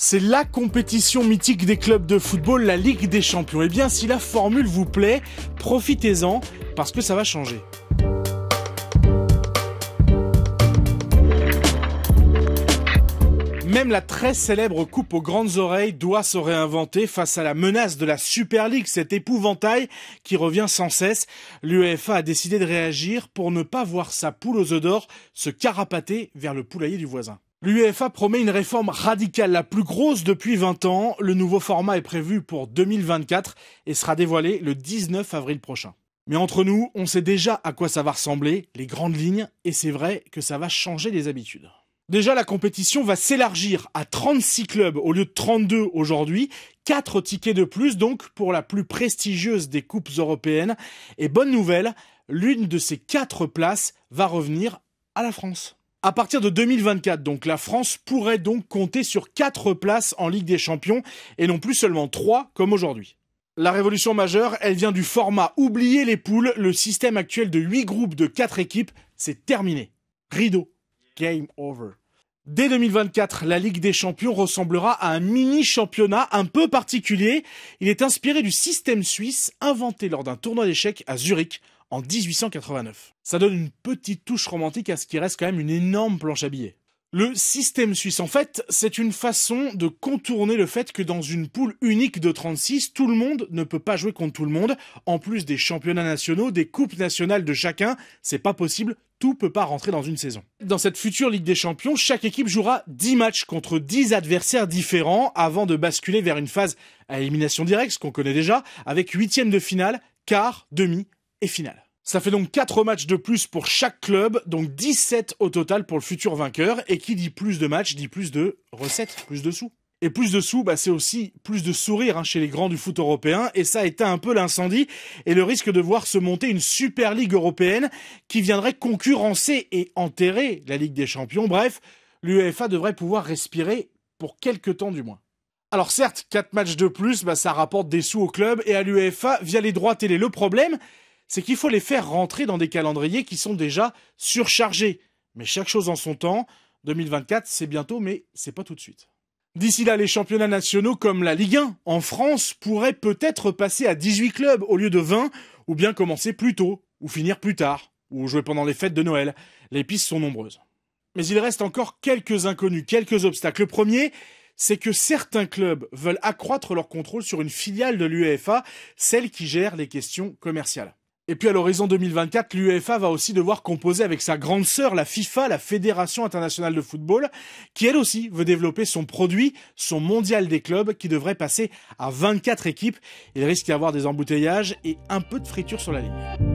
C'est la compétition mythique des clubs de football, la Ligue des Champions. Et eh bien, si la formule vous plaît, profitez-en parce que ça va changer. Même la très célèbre coupe aux grandes oreilles doit se réinventer face à la menace de la Super League, cet épouvantail qui revient sans cesse. L'UEFA a décidé de réagir pour ne pas voir sa poule aux œufs d'or se carapater vers le poulailler du voisin. L'UEFA promet une réforme radicale, la plus grosse depuis 20 ans. Le nouveau format est prévu pour 2024 et sera dévoilé le 19 avril prochain. Mais entre nous, on sait déjà à quoi ça va ressembler, les grandes lignes, et c'est vrai que ça va changer les habitudes. Déjà, la compétition va s'élargir à 36 clubs au lieu de 32 aujourd'hui. 4 tickets de plus donc pour la plus prestigieuse des coupes européennes. Et bonne nouvelle, l'une de ces 4 places va revenir à la France. À partir de 2024, donc, la France pourrait donc compter sur 4 places en Ligue des Champions et non plus seulement 3 comme aujourd'hui. La révolution majeure, elle vient du format oublier les poules, le système actuel de 8 groupes de 4 équipes, c'est terminé. Rideau. Game over. Dès 2024, la Ligue des Champions ressemblera à un mini-championnat un peu particulier. Il est inspiré du système suisse inventé lors d'un tournoi d'échecs à Zurich en 1889. Ça donne une petite touche romantique à ce qui reste quand même une énorme planche à billets. Le système suisse, en fait, c'est une façon de contourner le fait que dans une poule unique de 36, tout le monde ne peut pas jouer contre tout le monde. En plus des championnats nationaux, des coupes nationales de chacun, c'est pas possible, tout peut pas rentrer dans une saison. Dans cette future Ligue des Champions, chaque équipe jouera 10 matchs contre 10 adversaires différents avant de basculer vers une phase à élimination directe, ce qu'on connaît déjà, avec huitièmes de finale, quart, demi, et finale. Ça fait donc 4 matchs de plus pour chaque club, donc 17 au total pour le futur vainqueur, et qui dit plus de matchs dit plus de recettes, plus de sous. Et plus de sous, bah, c'est aussi plus de sourires hein, chez les grands du foot européen. Et ça éteint un peu l'incendie et le risque de voir se monter une Super Ligue européenne qui viendrait concurrencer et enterrer la Ligue des Champions. Bref, l'UEFA devrait pouvoir respirer pour quelques temps du moins. Alors certes, 4 matchs de plus, bah, ça rapporte des sous au club et à l'UEFA via les droits télé. Le problème, c'est qu'il faut les faire rentrer dans des calendriers qui sont déjà surchargés. Mais chaque chose en son temps. 2024, c'est bientôt, mais c'est pas tout de suite. D'ici là, les championnats nationaux comme la Ligue 1 en France pourraient peut-être passer à 18 clubs au lieu de 20, ou bien commencer plus tôt, ou finir plus tard, ou jouer pendant les fêtes de Noël. Les pistes sont nombreuses. Mais il reste encore quelques inconnus, quelques obstacles. Le premier, c'est que certains clubs veulent accroître leur contrôle sur une filiale de l'UEFA, celle qui gère les questions commerciales. Et puis à l'horizon 2024, l'UEFA va aussi devoir composer avec sa grande sœur, la FIFA, la Fédération internationale de football, qui elle aussi veut développer son produit, son mondial des clubs, qui devrait passer à 24 équipes. Il risque d'y avoir des embouteillages et un peu de friture sur la ligne.